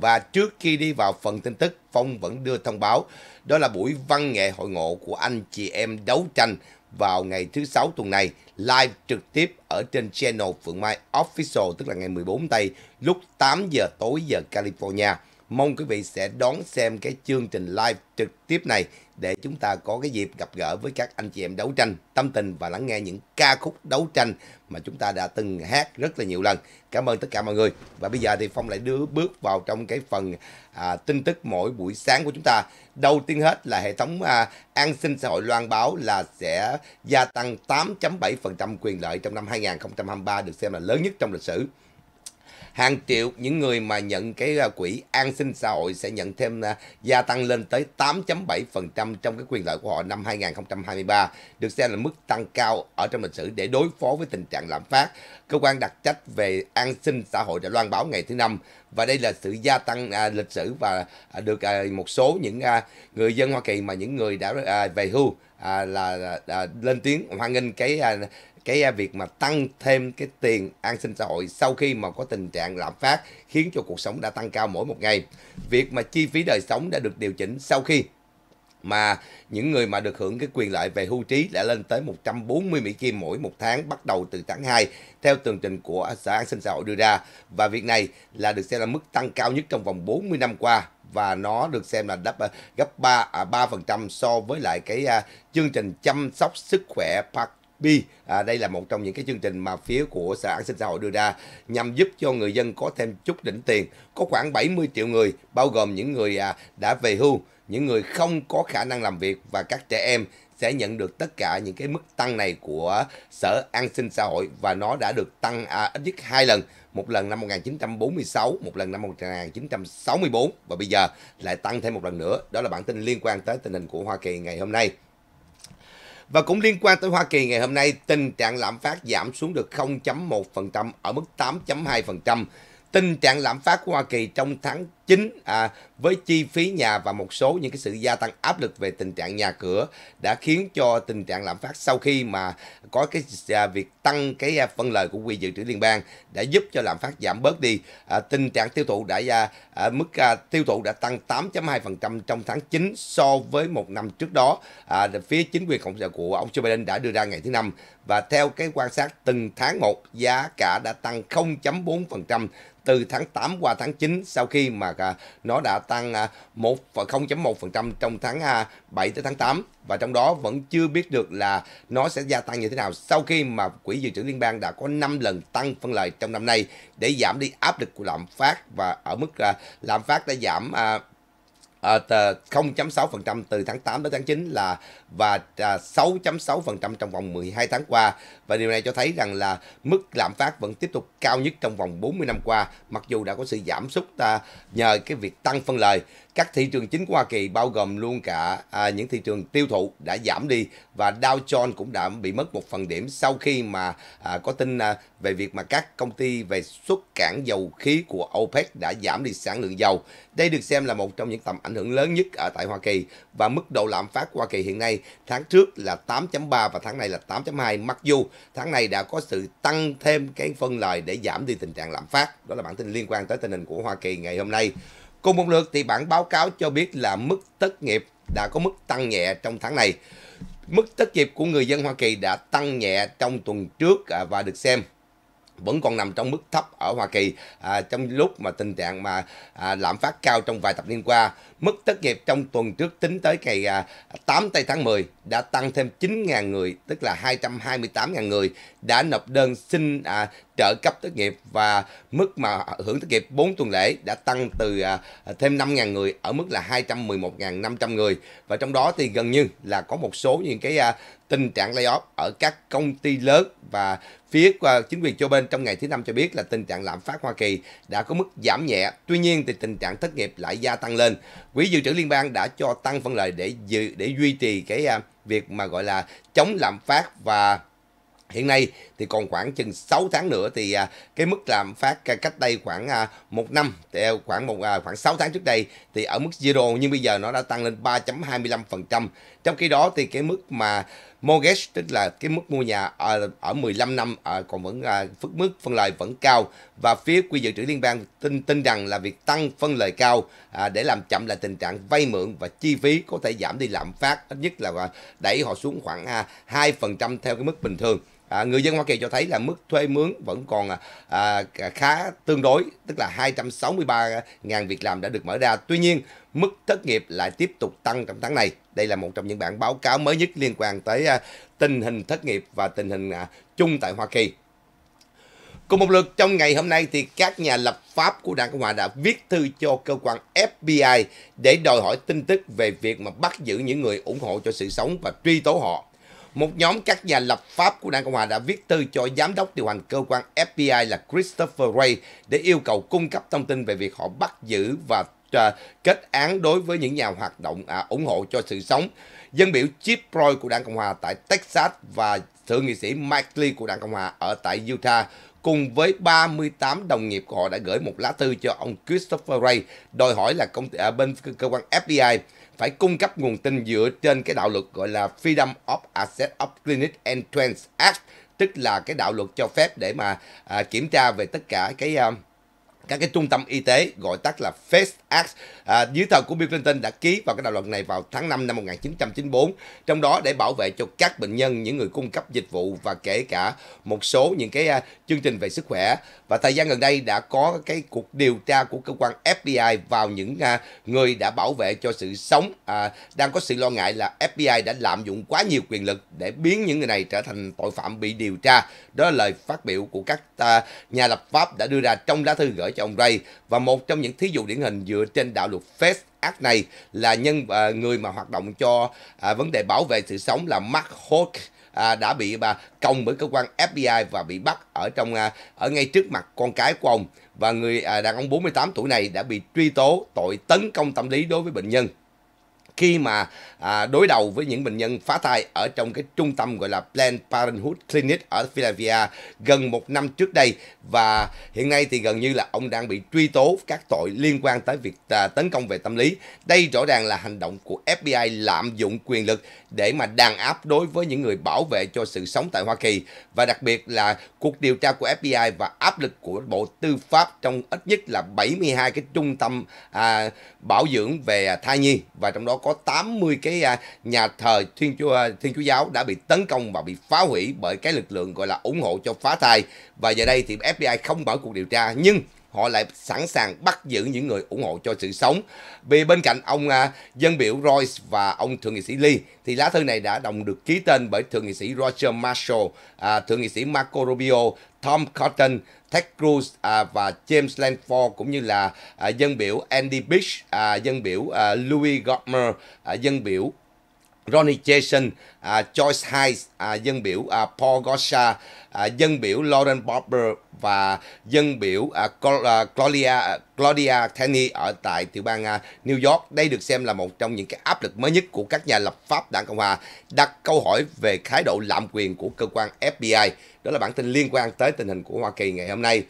Và trước khi đi vào phần tin tức, Phong vẫn đưa thông báo đó là buổi văn nghệ hội ngộ của anh chị em đấu tranh vào ngày thứ sáu tuần này live trực tiếp ở trên channel Phượng Mai Official tức là ngày 14 tây lúc 8 giờ tối giờ California. Mong quý vị sẽ đón xem cái chương trình live trực tiếp này để chúng ta có cái dịp gặp gỡ với các anh chị em đấu tranh tâm tình và lắng nghe những ca khúc đấu tranh mà chúng ta đã từng hát rất là nhiều lần. Cảm ơn tất cả mọi người. Và bây giờ thì Phong lại đưa bước vào trong cái phần à, tin tức mỗi buổi sáng của chúng ta. Đầu tiên hết là hệ thống à, an sinh xã hội loan báo là sẽ gia tăng 8.7% quyền lợi trong năm 2023 được xem là lớn nhất trong lịch sử hàng triệu những người mà nhận cái à, quỹ an sinh xã hội sẽ nhận thêm à, gia tăng lên tới 8.7% trong cái quyền lợi của họ năm 2023, được xem là mức tăng cao ở trong lịch sử để đối phó với tình trạng lạm phát. Cơ quan đặc trách về an sinh xã hội đã loan báo ngày thứ năm và đây là sự gia tăng à, lịch sử và à, được à, một số những à, người dân Hoa Kỳ mà những người đã à, về hưu à, là à, lên tiếng hoan nghênh cái à, cái à, việc mà tăng thêm cái tiền an sinh xã hội sau khi mà có tình trạng lạm phát khiến cho cuộc sống đã tăng cao mỗi một ngày. Việc mà chi phí đời sống đã được điều chỉnh sau khi mà những người mà được hưởng cái quyền lợi về hưu trí đã lên tới 140 Mỹ Kim mỗi một tháng bắt đầu từ tháng 2 theo tường trình của Sở An sinh xã hội đưa ra và việc này là được xem là mức tăng cao nhất trong vòng 40 năm qua và nó được xem là đắp gấp 3 à, 3% so với lại cái à, chương trình chăm sóc sức khỏe Park B. À, đây là một trong những cái chương trình mà phía của Sở An sinh xã hội đưa ra nhằm giúp cho người dân có thêm chút đỉnh tiền. Có khoảng 70 triệu người, bao gồm những người à, đã về hưu những người không có khả năng làm việc và các trẻ em sẽ nhận được tất cả những cái mức tăng này của Sở An sinh xã hội và nó đã được tăng à, ít nhất hai lần, một lần năm 1946, một lần năm 1964 và bây giờ lại tăng thêm một lần nữa. Đó là bản tin liên quan tới tình hình của Hoa Kỳ ngày hôm nay. Và cũng liên quan tới Hoa Kỳ ngày hôm nay, tình trạng lạm phát giảm xuống được 0.1% ở mức 8.2%. Tình trạng lạm phát của Hoa Kỳ trong tháng 9 à, với chi phí nhà và một số những cái sự gia tăng áp lực về tình trạng nhà cửa đã khiến cho tình trạng lạm phát sau khi mà có cái à, việc tăng cái à, phân lời của quỹ dự trữ liên bang đã giúp cho lạm phát giảm bớt đi. À, tình trạng tiêu thụ đã mức tiêu thụ đã tăng 8.2% trong tháng 9 so với một năm trước đó. phía chính quyền cộng sản của ông Joe Biden đã đưa ra ngày thứ năm và theo cái quan sát từng tháng một giá cả đã tăng 0.4% từ tháng 8 qua tháng 9 sau khi mà nó đã tăng 1 và 0.1% trong tháng 7 à, tới tháng 8 và trong đó vẫn chưa biết được là nó sẽ gia tăng như thế nào sau khi mà Quỹ dự trữ liên bang đã có 5 lần tăng phân lợi trong năm nay để giảm đi áp lực của lạm phát và ở mức à, lạm phát đã giảm à, À, 0.6% từ tháng 8 đến tháng 9 là và 6.6% à, trong vòng 12 tháng qua và điều này cho thấy rằng là mức lạm phát vẫn tiếp tục cao nhất trong vòng 40 năm qua mặc dù đã có sự giảm sút à, nhờ cái việc tăng phân lời các thị trường chính của Hoa Kỳ bao gồm luôn cả à, những thị trường tiêu thụ đã giảm đi và Dow Jones cũng đã bị mất một phần điểm sau khi mà à, có tin à, về việc mà các công ty về xuất cảng dầu khí của OPEC đã giảm đi sản lượng dầu. Đây được xem là một trong những tầm ảnh hưởng lớn nhất ở tại Hoa Kỳ và mức độ lạm phát của Hoa Kỳ hiện nay tháng trước là 8.3 và tháng này là 8.2 mặc dù tháng này đã có sự tăng thêm cái phân lời để giảm đi tình trạng lạm phát. Đó là bản tin liên quan tới tình hình của Hoa Kỳ ngày hôm nay. Cùng một lượt thì bản báo cáo cho biết là mức thất nghiệp đã có mức tăng nhẹ trong tháng này. Mức thất nghiệp của người dân Hoa Kỳ đã tăng nhẹ trong tuần trước à, và được xem vẫn còn nằm trong mức thấp ở Hoa Kỳ à, trong lúc mà tình trạng mà à, lạm phát cao trong vài thập niên qua. Mức thất nghiệp trong tuần trước tính tới ngày à, 8 tây tháng 10 đã tăng thêm 9.000 người, tức là 228.000 người đã nộp đơn xin à, trợ cấp thất nghiệp và mức mà hưởng thất nghiệp 4 tuần lễ đã tăng từ à, thêm 5.000 người ở mức là 211.500 người và trong đó thì gần như là có một số những cái à, tình trạng layoff ở các công ty lớn và phía chính quyền Joe bên trong ngày thứ năm cho biết là tình trạng lạm phát Hoa Kỳ đã có mức giảm nhẹ. Tuy nhiên thì tình trạng thất nghiệp lại gia tăng lên. Quỹ dự trữ liên bang đã cho tăng phân lợi để dự để duy trì cái à, việc mà gọi là chống lạm phát và hiện nay thì còn khoảng chừng 6 tháng nữa thì à, cái mức lạm phát cách đây khoảng à, một năm theo khoảng một à, khoảng 6 tháng trước đây thì ở mức zero nhưng bây giờ nó đã tăng lên 3.25%. Trong khi đó thì cái mức mà mortgage tức là cái mức mua nhà ở, ở 15 năm ở còn vẫn à, phức mức phân lời vẫn cao và phía quy dự trữ liên bang tin tin rằng là việc tăng phân lời cao à, để làm chậm lại tình trạng vay mượn và chi phí có thể giảm đi lạm phát ít nhất là đẩy họ xuống khoảng à, 2% theo cái mức bình thường. À, người dân Hoa Kỳ cho thấy là mức thuê mướn vẫn còn à, à, khá tương đối, tức là 263.000 việc làm đã được mở ra. Tuy nhiên, mức thất nghiệp lại tiếp tục tăng trong tháng này. Đây là một trong những bản báo cáo mới nhất liên quan tới à, tình hình thất nghiệp và tình hình à, chung tại Hoa Kỳ. Cùng một lượt trong ngày hôm nay thì các nhà lập pháp của Đảng Cộng Hòa đã viết thư cho cơ quan FBI để đòi hỏi tin tức về việc mà bắt giữ những người ủng hộ cho sự sống và truy tố họ. Một nhóm các nhà lập pháp của Đảng Cộng hòa đã viết thư cho giám đốc điều hành cơ quan FBI là Christopher Wray để yêu cầu cung cấp thông tin về việc họ bắt giữ và à, kết án đối với những nhà hoạt động à, ủng hộ cho sự sống. Dân biểu Chip Roy của Đảng Cộng hòa tại Texas và thượng nghị sĩ Mike Lee của Đảng Cộng hòa ở tại Utah cùng với 38 đồng nghiệp của họ đã gửi một lá thư cho ông Christopher Wray đòi hỏi là công ty, à, bên cơ quan FBI phải cung cấp nguồn tin dựa trên cái đạo luật gọi là Freedom of Access of Clinic Trans Act tức là cái đạo luật cho phép để mà à, kiểm tra về tất cả cái à, các cái trung tâm y tế gọi tắt là First Act à, dưới thời của Bill Clinton đã ký vào cái đạo luật này vào tháng 5 năm 1994 trong đó để bảo vệ cho các bệnh nhân những người cung cấp dịch vụ và kể cả một số những cái uh, chương trình về sức khỏe và thời gian gần đây đã có cái cuộc điều tra của cơ quan FBI vào những uh, người đã bảo vệ cho sự sống uh, đang có sự lo ngại là FBI đã lạm dụng quá nhiều quyền lực để biến những người này trở thành tội phạm bị điều tra đó là lời phát biểu của các uh, nhà lập pháp đã đưa ra trong lá thư gửi chồng Ray và một trong những thí dụ điển hình dựa trên đạo luật Fed Act này là nhân à, người mà hoạt động cho à, vấn đề bảo vệ sự sống là Mark Hawk à, đã bị bà công bởi cơ quan FBI và bị bắt ở trong à, ở ngay trước mặt con cái của ông và người à, đàn ông 48 tuổi này đã bị truy tố tội tấn công tâm lý đối với bệnh nhân khi mà à, đối đầu với những bệnh nhân phá thai ở trong cái trung tâm gọi là Planned Parenthood Clinic ở Philadelphia gần một năm trước đây và hiện nay thì gần như là ông đang bị truy tố các tội liên quan tới việc à, tấn công về tâm lý. Đây rõ ràng là hành động của FBI lạm dụng quyền lực để mà đàn áp đối với những người bảo vệ cho sự sống tại Hoa Kỳ và đặc biệt là cuộc điều tra của FBI và áp lực của Bộ Tư pháp trong ít nhất là 72 cái trung tâm à, bảo dưỡng về thai nhi và trong đó có có 80 cái à, nhà thờ Thiên Chúa à, Thiên Chúa giáo đã bị tấn công và bị phá hủy bởi cái lực lượng gọi là ủng hộ cho phá thai. Và giờ đây thì FBI không mở cuộc điều tra nhưng họ lại sẵn sàng bắt giữ những người ủng hộ cho sự sống. Vì bên cạnh ông à, dân biểu Royce và ông thượng nghị sĩ Lee, thì lá thư này đã đồng được ký tên bởi thượng nghị sĩ Roger Marshall, thượng nghị sĩ Marco Rubio, Tom Cotton, Ted Cruz à, và James Langford cũng như là à, dân biểu Andy Bish, à, dân biểu à, Louis Gottmer, à, dân biểu Ronnie Jason, à, Joyce Hayes, à, dân biểu à, Paul Gosha, à, dân biểu Lauren Barber và dân biểu à, à Claudia à, Claudia Tenney ở tại tiểu bang à, New York. Đây được xem là một trong những cái áp lực mới nhất của các nhà lập pháp đảng Cộng hòa đặt câu hỏi về thái độ lạm quyền của cơ quan FBI. Đó là bản tin liên quan tới tình hình của Hoa Kỳ ngày hôm nay.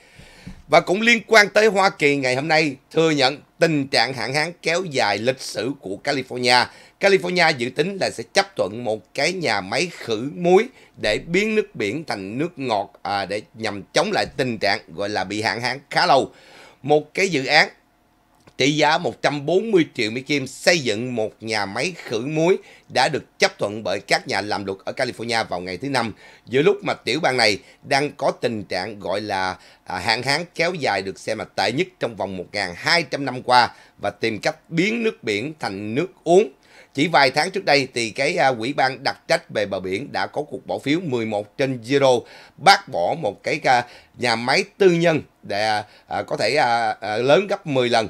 Và cũng liên quan tới Hoa Kỳ ngày hôm nay thừa nhận tình trạng hạn hán kéo dài lịch sử của California. California dự tính là sẽ chấp thuận một cái nhà máy khử muối để biến nước biển thành nước ngọt à, để nhằm chống lại tình trạng gọi là bị hạn hán khá lâu. Một cái dự án trị giá 140 triệu Mỹ Kim xây dựng một nhà máy khử muối đã được chấp thuận bởi các nhà làm luật ở California vào ngày thứ Năm, giữa lúc mà tiểu bang này đang có tình trạng gọi là à, hạn hán kéo dài được xem là tệ nhất trong vòng 1.200 năm qua và tìm cách biến nước biển thành nước uống. Chỉ vài tháng trước đây thì cái à, quỹ ban đặc trách về bờ biển đã có cuộc bỏ phiếu 11 trên 0 bác bỏ một cái à, nhà máy tư nhân để có thể lớn gấp 10 lần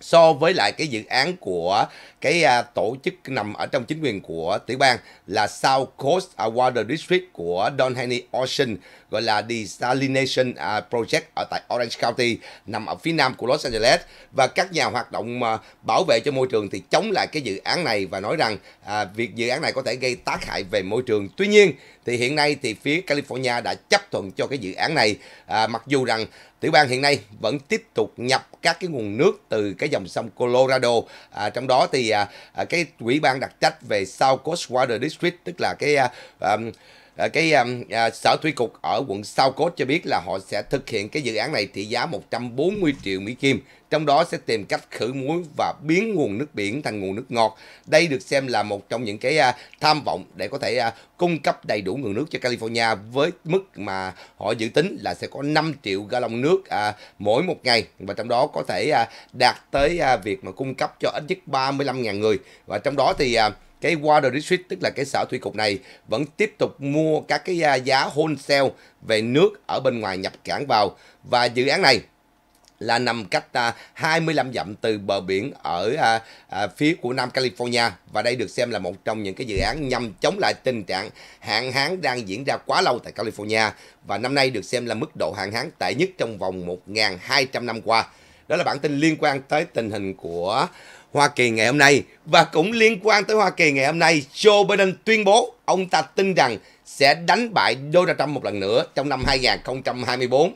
so với lại cái dự án của cái à, tổ chức nằm ở trong chính quyền của tiểu bang là South Coast Water District của Don Henry Ocean gọi là Desalination à, Project ở tại Orange County nằm ở phía nam của Los Angeles và các nhà hoạt động à, bảo vệ cho môi trường thì chống lại cái dự án này và nói rằng à, việc dự án này có thể gây tác hại về môi trường. Tuy nhiên thì hiện nay thì phía California đã chấp thuận cho cái dự án này à, mặc dù rằng tiểu bang hiện nay vẫn tiếp tục nhập các cái nguồn nước từ cái dòng sông Colorado à, trong đó thì à, à cái ủy ban đặc trách về South Coast Water District tức là cái à, um, Ờ, cái um, à, sở thủy cục ở quận sao cốt cho biết là họ sẽ thực hiện cái dự án này trị giá 140 triệu Mỹ Kim, trong đó sẽ tìm cách khử muối và biến nguồn nước biển thành nguồn nước ngọt. Đây được xem là một trong những cái à, tham vọng để có thể à, cung cấp đầy đủ nguồn nước cho California với mức mà họ dự tính là sẽ có 5 triệu gallon nước à, mỗi một ngày và trong đó có thể à, đạt tới à, việc mà cung cấp cho ít nhất 35.000 người và trong đó thì à, cái Water District tức là cái sở thủy cục này vẫn tiếp tục mua các cái à, giá wholesale về nước ở bên ngoài nhập cảng vào và dự án này là nằm cách 25 à, dặm từ bờ biển ở à, phía của Nam California và đây được xem là một trong những cái dự án nhằm chống lại tình trạng hạn hán đang diễn ra quá lâu tại California và năm nay được xem là mức độ hạn hán tệ nhất trong vòng 1.200 năm qua. Đó là bản tin liên quan tới tình hình của Hoa Kỳ ngày hôm nay. Và cũng liên quan tới Hoa Kỳ ngày hôm nay, Joe Biden tuyên bố ông ta tin rằng sẽ đánh bại Donald Trump một lần nữa trong năm 2024.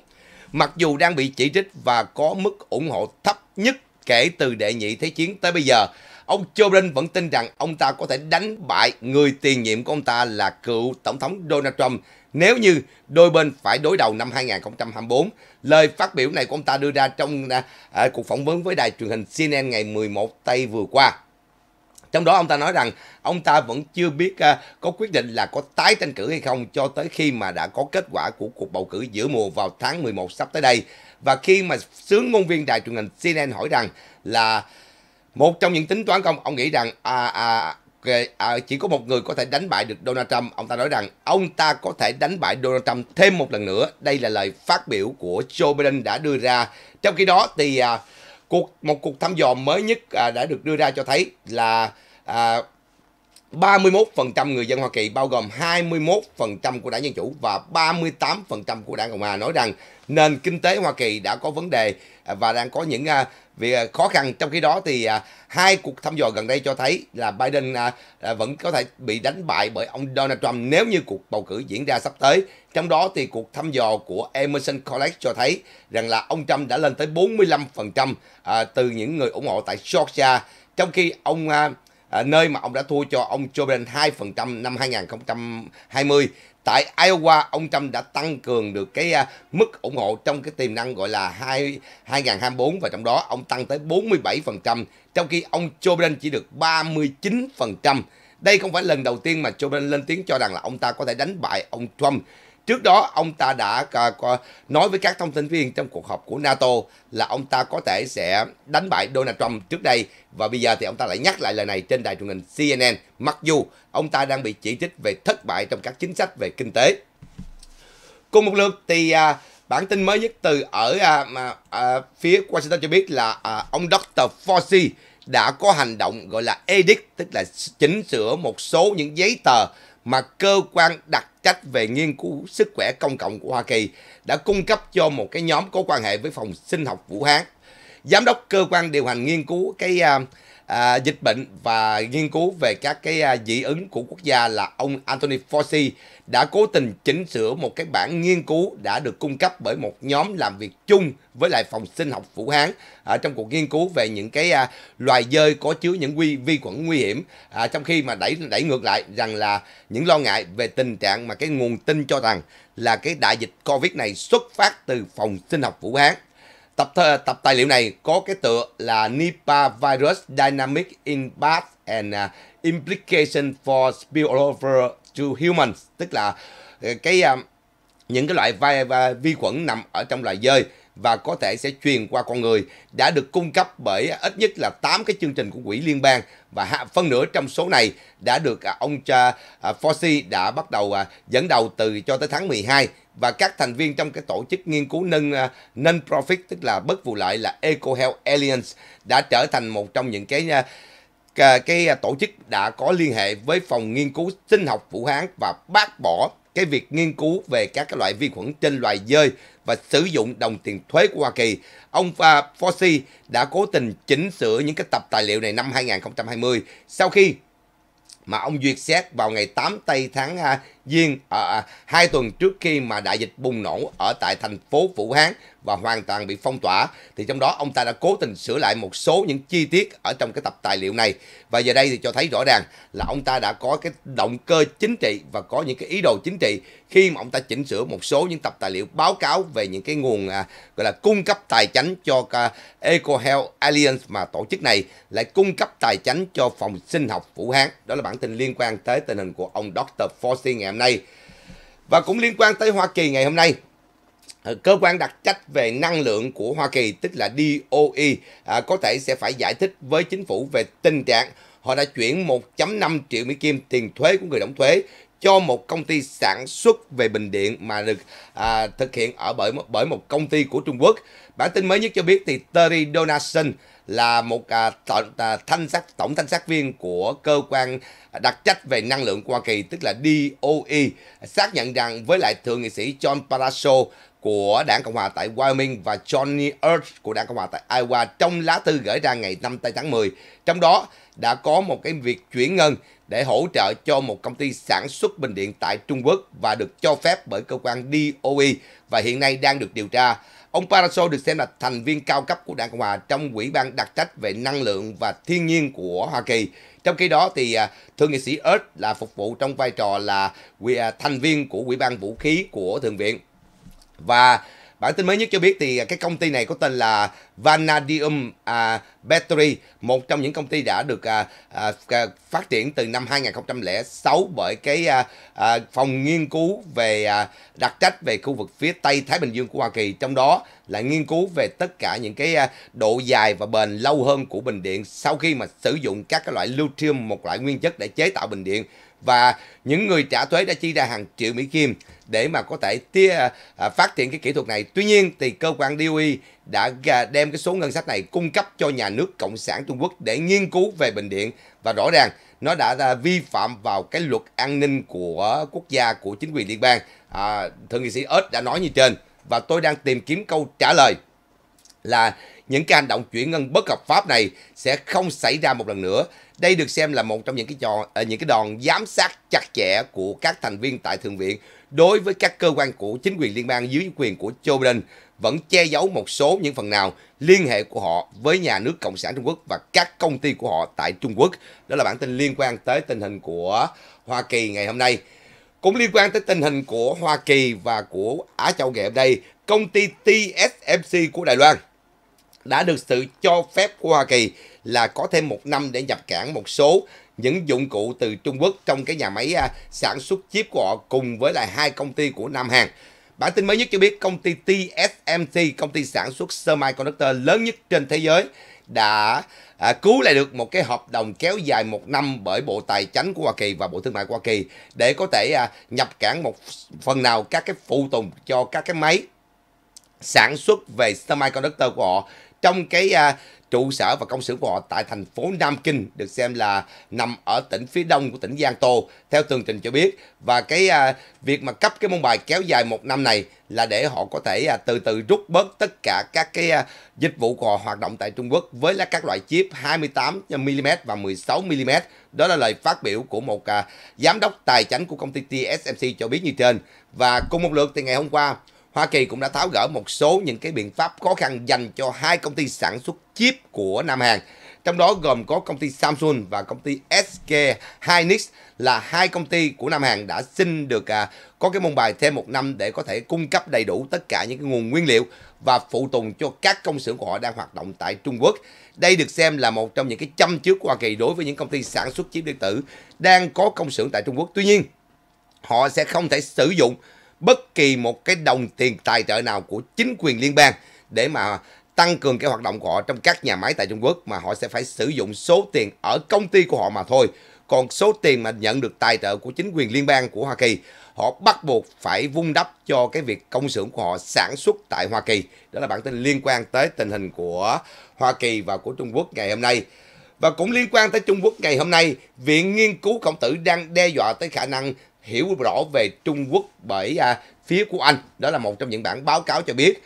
Mặc dù đang bị chỉ trích và có mức ủng hộ thấp nhất kể từ đệ nhị thế chiến tới bây giờ, ông Joe Biden vẫn tin rằng ông ta có thể đánh bại người tiền nhiệm của ông ta là cựu Tổng thống Donald Trump nếu như đôi bên phải đối đầu năm 2024. Lời phát biểu này của ông ta đưa ra trong à, à cuộc phỏng vấn với đài truyền hình CNN ngày 11 tây vừa qua. Trong đó ông ta nói rằng ông ta vẫn chưa biết uh, có quyết định là có tái tranh cử hay không cho tới khi mà đã có kết quả của cuộc bầu cử giữa mùa vào tháng 11 sắp tới đây. Và khi mà sướng ngôn viên đài truyền hình CNN hỏi rằng là một trong những tính toán không, ông, nghĩ rằng à, à, à, chỉ có một người có thể đánh bại được Donald Trump. Ông ta nói rằng ông ta có thể đánh bại Donald Trump thêm một lần nữa. Đây là lời phát biểu của Joe Biden đã đưa ra. Trong khi đó thì à, cuộc một cuộc thăm dò mới nhất à, đã được đưa ra cho thấy là à, 31% người dân Hoa Kỳ bao gồm 21% của đảng Dân Chủ và 38% của đảng Cộng Hòa nói rằng nền kinh tế Hoa Kỳ đã có vấn đề và đang có những à, vì à, khó khăn trong khi đó thì à, hai cuộc thăm dò gần đây cho thấy là Biden à, vẫn có thể bị đánh bại bởi ông Donald Trump nếu như cuộc bầu cử diễn ra sắp tới trong đó thì cuộc thăm dò của Emerson College cho thấy rằng là ông Trump đã lên tới 45% à, từ những người ủng hộ tại Georgia trong khi ông nơi mà ông đã thua cho ông Joe Biden 2% năm 2020 tại Iowa ông Trump đã tăng cường được cái à, mức ủng hộ trong cái tiềm năng gọi là 2, 2024 và trong đó ông tăng tới 47% trong khi ông Joe Biden chỉ được 39%. Đây không phải lần đầu tiên mà Joe Biden lên tiếng cho rằng là ông ta có thể đánh bại ông Trump. Trước đó, ông ta đã nói với các thông tin viên trong cuộc họp của NATO là ông ta có thể sẽ đánh bại Donald Trump trước đây và bây giờ thì ông ta lại nhắc lại lời này trên đài truyền hình CNN mặc dù ông ta đang bị chỉ trích về thất bại trong các chính sách về kinh tế. Cùng một lượt thì à, bản tin mới nhất từ ở à, à, phía Washington cho biết là à, ông Dr. Fauci đã có hành động gọi là edict tức là chỉnh sửa một số những giấy tờ mà cơ quan đặc trách về nghiên cứu sức khỏe công cộng của Hoa Kỳ đã cung cấp cho một cái nhóm có quan hệ với phòng sinh học Vũ Hán giám đốc cơ quan điều hành nghiên cứu cái à, à, dịch bệnh và nghiên cứu về các cái à, dị ứng của quốc gia là ông Anthony Fauci đã cố tình chỉnh sửa một cái bản nghiên cứu đã được cung cấp bởi một nhóm làm việc chung với lại phòng sinh học Vũ Hán à, trong cuộc nghiên cứu về những cái à, loài dơi có chứa những vi, vi khuẩn nguy hiểm à, trong khi mà đẩy đẩy ngược lại rằng là những lo ngại về tình trạng mà cái nguồn tin cho rằng là cái đại dịch Covid này xuất phát từ phòng sinh học Vũ Hán Tập thơ, tập tài liệu này có cái tựa là Nipah Virus Dynamic Impact and uh, Implication for Spillover to Humans, tức là ờ, cái uh, những cái loại vi, vi khuẩn nằm ở trong loài dơi và có thể sẽ truyền qua con người đã được cung cấp bởi ít nhất là 8 cái chương trình của quỹ liên bang và phân nửa trong số này đã được à, ông cha à, Fauci đã bắt đầu à, dẫn đầu từ cho tới tháng 12 và các thành viên trong cái tổ chức nghiên cứu nâng non-profit tức là bất vụ lợi là Eco EcoHealth Alliance đã trở thành một trong những cái cái tổ chức đã có liên hệ với phòng nghiên cứu sinh học Vũ Hán và bác bỏ cái việc nghiên cứu về các cái loại vi khuẩn trên loài dơi và sử dụng đồng tiền thuế của Hoa Kỳ. Ông Fauci đã cố tình chỉnh sửa những cái tập tài liệu này năm 2020 sau khi mà ông duyệt xét vào ngày 8 tây tháng à, viên à, à, hai tuần trước khi mà đại dịch bùng nổ ở tại thành phố Vũ Hán và hoàn toàn bị phong tỏa thì trong đó ông ta đã cố tình sửa lại một số những chi tiết ở trong cái tập tài liệu này và giờ đây thì cho thấy rõ ràng là ông ta đã có cái động cơ chính trị và có những cái ý đồ chính trị khi mà ông ta chỉnh sửa một số những tập tài liệu báo cáo về những cái nguồn à, gọi là cung cấp tài chính cho Eco EcoHealth Alliance mà tổ chức này lại cung cấp tài chính cho phòng sinh học Vũ Hán đó là bản tin liên quan tới tình hình của ông Dr. Fauci ngày hôm nay. Và cũng liên quan tới Hoa Kỳ ngày hôm nay, ờ, cơ quan đặc trách về năng lượng của Hoa Kỳ, tức là DOE, à, có thể sẽ phải giải thích với chính phủ về tình trạng họ đã chuyển 1.5 triệu Mỹ Kim tiền thuế của người đóng thuế cho một công ty sản xuất về bình điện mà được à, thực hiện ở bởi bởi một công ty của Trung Quốc. Bản tin mới nhất cho biết thì Terry Donaldson là một à, à, thanh sát tổng thanh sát viên của cơ quan đặc trách về năng lượng Hoa Kỳ tức là DOE xác nhận rằng với lại thượng nghị sĩ John Paraso của đảng Cộng hòa tại Wyoming và Johnny Earth của đảng Cộng hòa tại Iowa trong lá thư gửi ra ngày 5 tháng 10. Trong đó đã có một cái việc chuyển ngân để hỗ trợ cho một công ty sản xuất bình điện tại Trung Quốc và được cho phép bởi cơ quan DOE và hiện nay đang được điều tra. Ông Parasol được xem là thành viên cao cấp của Đảng Cộng Hòa trong Ủy ban đặc trách về năng lượng và thiên nhiên của Hoa Kỳ. Trong khi đó thì à, thượng nghị sĩ Earth là phục vụ trong vai trò là à, thành viên của Ủy ban vũ khí của Thượng viện. Và Bản tin mới nhất cho biết thì cái công ty này có tên là Vanadium à, Battery, một trong những công ty đã được à, à, phát triển từ năm 2006 bởi cái phòng nghiên cứu về đặc trách về khu vực phía Tây Thái Bình Dương của Hoa Kỳ, trong đó là nghiên cứu về tất cả những cái độ dài và bền lâu hơn của bình điện sau khi mà sử dụng các cái loại lithium, một loại nguyên chất để chế tạo bình điện và những người trả thuế đã chi ra hàng triệu Mỹ Kim để mà có thể tia, à, phát triển cái kỹ thuật này. Tuy nhiên thì cơ quan DOE đã đem cái số ngân sách này cung cấp cho nhà nước Cộng sản Trung Quốc để nghiên cứu về bình điện và rõ ràng nó đã, đã à, vi phạm vào cái luật an ninh của quốc gia của chính quyền liên bang. À, thượng nghị sĩ ớt đã nói như trên và tôi đang tìm kiếm câu trả lời là những cái hành động chuyển ngân bất hợp pháp này sẽ không xảy ra một lần nữa đây được xem là một trong những cái trò, à, những cái đòn giám sát chặt chẽ của các thành viên tại Thượng viện đối với các cơ quan của chính quyền liên bang dưới quyền của Joe Biden vẫn che giấu một số những phần nào liên hệ của họ với nhà nước Cộng sản Trung Quốc và các công ty của họ tại Trung Quốc. Đó là bản tin liên quan tới tình hình của Hoa Kỳ ngày hôm nay. Cũng liên quan tới tình hình của Hoa Kỳ và của Á Châu ngày hôm nay, công ty TSMC của Đài Loan đã được sự cho phép của Hoa Kỳ là có thêm một năm để nhập cảng một số những dụng cụ từ Trung Quốc trong cái nhà máy à, sản xuất chip của họ cùng với lại hai công ty của Nam Hàn. Bản tin mới nhất cho biết công ty TSMC, công ty sản xuất semiconductor lớn nhất trên thế giới, đã à, cứu lại được một cái hợp đồng kéo dài một năm bởi Bộ Tài chính của Hoa Kỳ và Bộ Thương mại của Hoa Kỳ để có thể à, nhập cản một phần nào các cái phụ tùng cho các cái máy sản xuất về semiconductor của họ trong cái à, trụ sở và công sở của họ tại thành phố Nam Kinh được xem là nằm ở tỉnh phía đông của tỉnh Giang Tô theo tường trình cho biết và cái à, việc mà cấp cái môn bài kéo dài một năm này là để họ có thể à, từ từ rút bớt tất cả các cái à, dịch vụ của họ hoạt động tại Trung Quốc với là các loại chip 28 mm và 16 mm đó là lời phát biểu của một à, giám đốc tài chính của công ty TSMC cho biết như trên và cùng một lượt thì ngày hôm qua Hoa Kỳ cũng đã tháo gỡ một số những cái biện pháp khó khăn dành cho hai công ty sản xuất chip của Nam Hàn. Trong đó gồm có công ty Samsung và công ty SK Hynix là hai công ty của Nam Hàn đã xin được à, có cái môn bài thêm một năm để có thể cung cấp đầy đủ tất cả những cái nguồn nguyên liệu và phụ tùng cho các công xưởng của họ đang hoạt động tại Trung Quốc. Đây được xem là một trong những cái châm trước của Hoa Kỳ đối với những công ty sản xuất chip điện tử đang có công xưởng tại Trung Quốc. Tuy nhiên, họ sẽ không thể sử dụng bất kỳ một cái đồng tiền tài trợ nào của chính quyền liên bang để mà tăng cường cái hoạt động của họ trong các nhà máy tại Trung Quốc mà họ sẽ phải sử dụng số tiền ở công ty của họ mà thôi. Còn số tiền mà nhận được tài trợ của chính quyền liên bang của Hoa Kỳ, họ bắt buộc phải vung đắp cho cái việc công xưởng của họ sản xuất tại Hoa Kỳ. Đó là bản tin liên quan tới tình hình của Hoa Kỳ và của Trung Quốc ngày hôm nay. Và cũng liên quan tới Trung Quốc ngày hôm nay, Viện Nghiên cứu Khổng Tử đang đe dọa tới khả năng hiểu rõ về Trung Quốc bởi à, phía của Anh. Đó là một trong những bản báo cáo cho biết.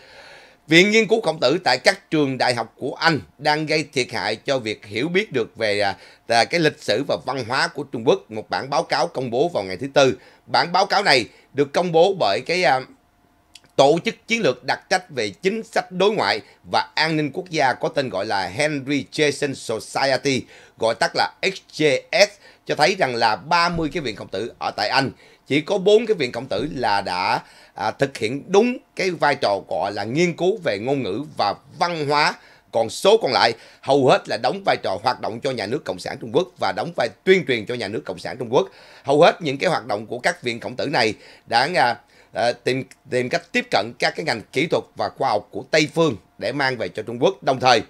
Viện nghiên cứu khổng tử tại các trường đại học của Anh đang gây thiệt hại cho việc hiểu biết được về à, cái lịch sử và văn hóa của Trung Quốc. Một bản báo cáo công bố vào ngày thứ Tư. Bản báo cáo này được công bố bởi cái à, tổ chức chiến lược đặc trách về chính sách đối ngoại và an ninh quốc gia có tên gọi là Henry Jason Society, gọi tắt là HJS cho thấy rằng là 30 cái viện khổng tử ở tại Anh chỉ có bốn cái viện khổng tử là đã à, thực hiện đúng cái vai trò gọi là nghiên cứu về ngôn ngữ và văn hóa còn số còn lại hầu hết là đóng vai trò hoạt động cho nhà nước cộng sản trung quốc và đóng vai tuyên truyền cho nhà nước cộng sản trung quốc hầu hết những cái hoạt động của các viện khổng tử này đã à, à, tìm tìm cách tiếp cận các cái ngành kỹ thuật và khoa học của tây phương để mang về cho trung quốc đồng thời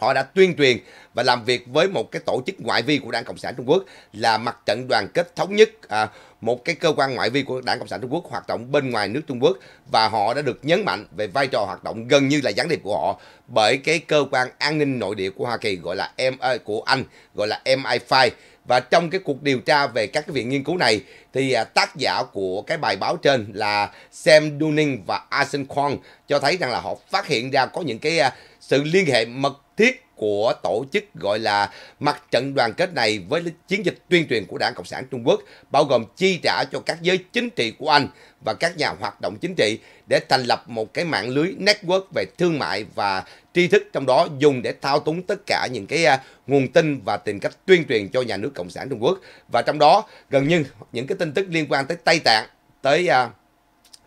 họ đã tuyên truyền và làm việc với một cái tổ chức ngoại vi của Đảng Cộng sản Trung Quốc là mặt trận đoàn kết thống nhất à, một cái cơ quan ngoại vi của Đảng Cộng sản Trung Quốc hoạt động bên ngoài nước Trung Quốc và họ đã được nhấn mạnh về vai trò hoạt động gần như là gián điệp của họ bởi cái cơ quan an ninh nội địa của Hoa Kỳ gọi là MI à, của Anh gọi là MI5 và trong cái cuộc điều tra về các cái viện nghiên cứu này thì à, tác giả của cái bài báo trên là Sam Dunning và Arsen Kwon cho thấy rằng là họ phát hiện ra có những cái à, sự liên hệ mật thiết của tổ chức gọi là mặt trận đoàn kết này với chiến dịch tuyên truyền của Đảng Cộng sản Trung Quốc, bao gồm chi trả cho các giới chính trị của Anh và các nhà hoạt động chính trị để thành lập một cái mạng lưới network về thương mại và tri thức trong đó dùng để thao túng tất cả những cái à, nguồn tin và tìm cách tuyên truyền cho nhà nước Cộng sản Trung Quốc. Và trong đó gần như những cái tin tức liên quan tới Tây Tạng, tới uh,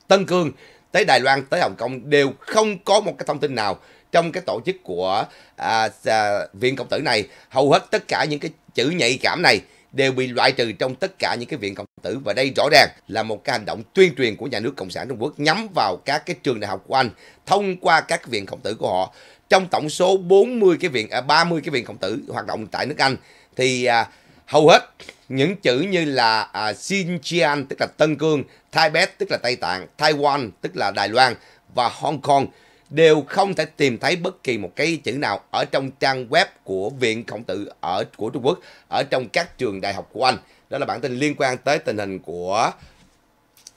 Tân Cương, tới Đài Loan, tới Hồng Kông đều không có một cái thông tin nào trong cái tổ chức của à, à, viện cộng tử này hầu hết tất cả những cái chữ nhạy cảm này đều bị loại trừ trong tất cả những cái viện cộng tử và đây rõ ràng là một cái hành động tuyên truyền của nhà nước cộng sản trung quốc nhắm vào các cái trường đại học của anh thông qua các viện cộng tử của họ trong tổng số 40 cái viện à, 30 cái viện cộng tử hoạt động tại nước anh thì à, hầu hết những chữ như là à, Xinjiang tức là Tân Cương, Tibet tức là Tây Tạng, Taiwan tức là Đài Loan và Hong Kong đều không thể tìm thấy bất kỳ một cái chữ nào ở trong trang web của Viện Khổng tử ở của Trung Quốc, ở trong các trường đại học của Anh. Đó là bản tin liên quan tới tình hình của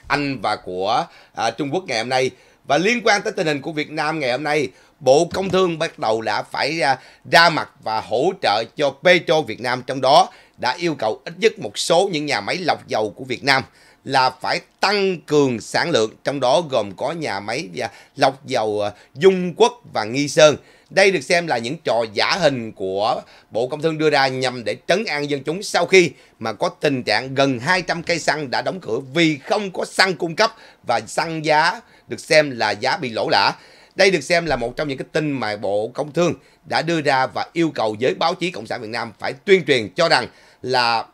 Anh và của à, Trung Quốc ngày hôm nay. Và liên quan tới tình hình của Việt Nam ngày hôm nay, Bộ Công Thương bắt đầu đã phải ra, à, ra mặt và hỗ trợ cho Petro Việt Nam trong đó đã yêu cầu ít nhất một số những nhà máy lọc dầu của Việt Nam là phải tăng cường sản lượng, trong đó gồm có nhà máy dạ, lọc dầu ờ, Dung Quốc và Nghi Sơn. Đây được xem là những trò giả hình của Bộ Công Thương đưa ra nhằm để trấn an dân chúng sau khi mà có tình trạng gần 200 cây xăng đã đóng cửa vì không có xăng cung cấp và xăng giá được xem là giá bị lỗ lã. Đây được xem là một trong những cái tin mà Bộ Công Thương đã đưa ra và yêu cầu giới báo chí Cộng sản Việt Nam phải tuyên truyền cho rằng là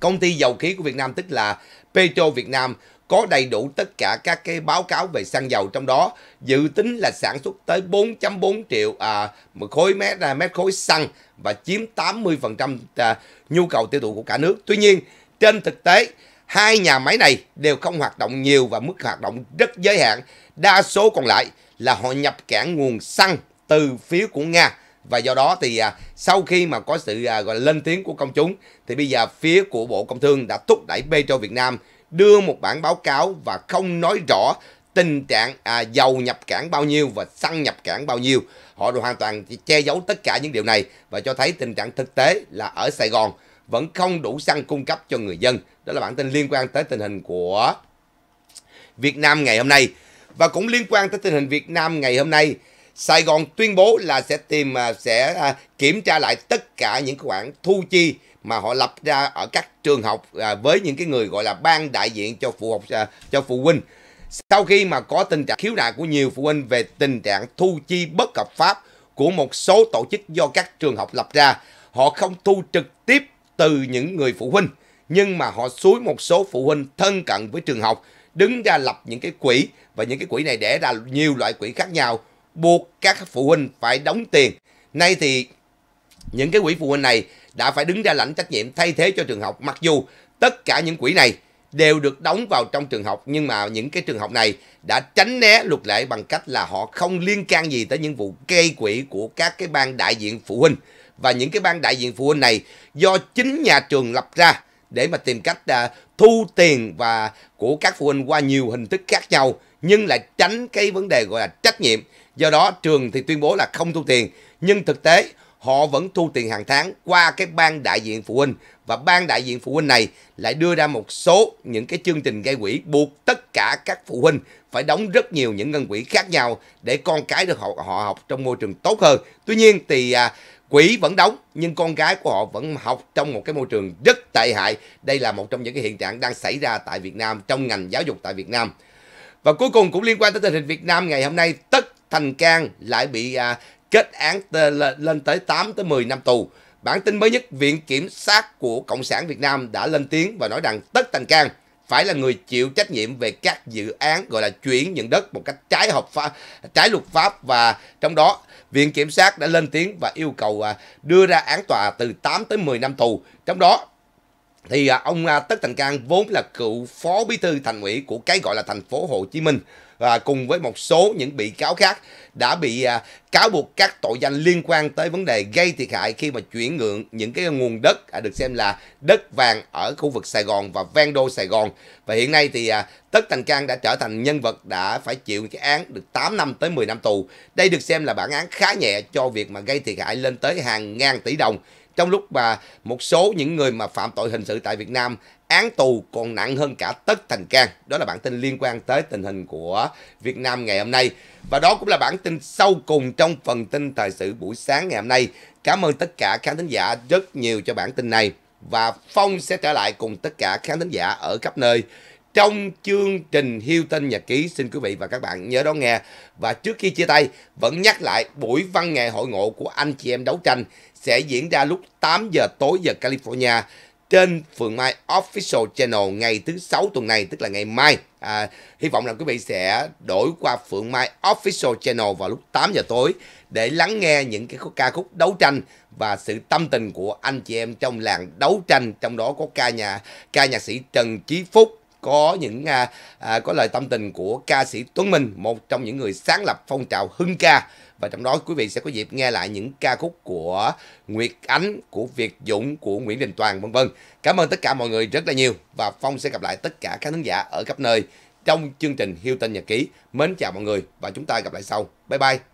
công ty dầu khí của Việt Nam tức là Petro Việt Nam có đầy đủ tất cả các cái báo cáo về xăng dầu trong đó dự tính là sản xuất tới 4.4 triệu à, khối mét à, mét khối xăng và chiếm 80% à, nhu cầu tiêu thụ của cả nước. Tuy nhiên, trên thực tế hai nhà máy này đều không hoạt động nhiều và mức hoạt động rất giới hạn. Đa số còn lại là họ nhập cảng nguồn xăng từ phía của Nga và do đó thì à, sau khi mà có sự à, gọi là lên tiếng của công chúng thì bây giờ phía của Bộ Công Thương đã thúc đẩy Petro Việt Nam đưa một bản báo cáo và không nói rõ tình trạng à, dầu nhập cảng bao nhiêu và xăng nhập cảng bao nhiêu. Họ hoàn toàn che giấu tất cả những điều này và cho thấy tình trạng thực tế là ở Sài Gòn vẫn không đủ xăng cung cấp cho người dân. Đó là bản tin liên quan tới tình hình của Việt Nam ngày hôm nay. Và cũng liên quan tới tình hình Việt Nam ngày hôm nay Sài Gòn tuyên bố là sẽ tìm à, sẽ à, kiểm tra lại tất cả những khoản thu chi mà họ lập ra ở các trường học à, với những cái người gọi là ban đại diện cho phụ học cho phụ huynh. Sau khi mà có tình trạng khiếu nại của nhiều phụ huynh về tình trạng thu chi bất hợp pháp của một số tổ chức do các trường học lập ra, họ không thu trực tiếp từ những người phụ huynh nhưng mà họ suối một số phụ huynh thân cận với trường học đứng ra lập những cái quỹ và những cái quỹ này đẻ ra nhiều loại quỹ khác nhau buộc các phụ huynh phải đóng tiền. Nay thì những cái quỹ phụ huynh này đã phải đứng ra lãnh trách nhiệm thay thế cho trường học mặc dù tất cả những quỹ này đều được đóng vào trong trường học nhưng mà những cái trường học này đã tránh né luật lệ bằng cách là họ không liên can gì tới những vụ gây quỹ của các cái ban đại diện phụ huynh và những cái ban đại diện phụ huynh này do chính nhà trường lập ra để mà tìm cách à, thu tiền và của các phụ huynh qua nhiều hình thức khác nhau nhưng lại tránh cái vấn đề gọi là trách nhiệm Do đó trường thì tuyên bố là không thu tiền, nhưng thực tế họ vẫn thu tiền hàng tháng qua cái ban đại diện phụ huynh và ban đại diện phụ huynh này lại đưa ra một số những cái chương trình gây quỹ buộc tất cả các phụ huynh phải đóng rất nhiều những ngân quỹ khác nhau để con cái được họ, họ học trong môi trường tốt hơn. Tuy nhiên thì à, quỹ vẫn đóng nhưng con gái của họ vẫn học trong một cái môi trường rất tệ hại. Đây là một trong những cái hiện trạng đang xảy ra tại Việt Nam trong ngành giáo dục tại Việt Nam. Và cuối cùng cũng liên quan tới tình hình Việt Nam ngày hôm nay, Tất Thành Cang lại bị à, kết án lên tới 8 tới 10 năm tù. Bản tin mới nhất, Viện Kiểm sát của Cộng sản Việt Nam đã lên tiếng và nói rằng Tất Thành Cang phải là người chịu trách nhiệm về các dự án gọi là chuyển nhận đất một cách trái hợp pháp, trái luật pháp và trong đó Viện Kiểm sát đã lên tiếng và yêu cầu à, đưa ra án tòa từ 8 tới 10 năm tù. Trong đó thì à, ông à, Tất Thành Cang vốn là cựu phó bí thư thành ủy của cái gọi là thành phố Hồ Chí Minh và cùng với một số những bị cáo khác đã bị à, cáo buộc các tội danh liên quan tới vấn đề gây thiệt hại khi mà chuyển nhượng những cái nguồn đất được xem là đất vàng ở khu vực Sài Gòn và ven đô Sài Gòn. Và hiện nay thì Tất Thành Cang đã trở thành nhân vật đã phải chịu cái án được 8 năm tới 10 năm tù. Đây được xem là bản án khá nhẹ cho việc mà gây thiệt hại lên tới hàng ngàn tỷ đồng trong lúc mà một số những người mà phạm tội hình sự tại Việt Nam án tù còn nặng hơn cả tất thành can. Đó là bản tin liên quan tới tình hình của Việt Nam ngày hôm nay. Và đó cũng là bản tin sâu cùng trong phần tin thời sự buổi sáng ngày hôm nay. Cảm ơn tất cả khán thính giả rất nhiều cho bản tin này. Và Phong sẽ trở lại cùng tất cả khán thính giả ở khắp nơi trong chương trình hiêu Hilton Nhật Ký. Xin quý vị và các bạn nhớ đón nghe. Và trước khi chia tay, vẫn nhắc lại buổi văn nghệ hội ngộ của anh chị em đấu tranh sẽ diễn ra lúc 8 giờ tối giờ California trên Phường Mai Official Channel ngày thứ sáu tuần này, tức là ngày mai. À, hy vọng là quý vị sẽ đổi qua Phượng Mai Official Channel vào lúc 8 giờ tối để lắng nghe những cái ca khúc đấu tranh và sự tâm tình của anh chị em trong làng đấu tranh, trong đó có ca nhà ca nhạc sĩ Trần Chí Phúc, có những à, à, có lời tâm tình của ca sĩ Tuấn Minh, một trong những người sáng lập phong trào Hưng ca và trong đó quý vị sẽ có dịp nghe lại những ca khúc của Nguyệt Ánh, của Việt Dũng, của Nguyễn Đình Toàn vân vân. Cảm ơn tất cả mọi người rất là nhiều và Phong sẽ gặp lại tất cả các khán giả ở khắp nơi trong chương trình Hiêu Tinh Nhật Ký. Mến chào mọi người và chúng ta gặp lại sau. Bye bye.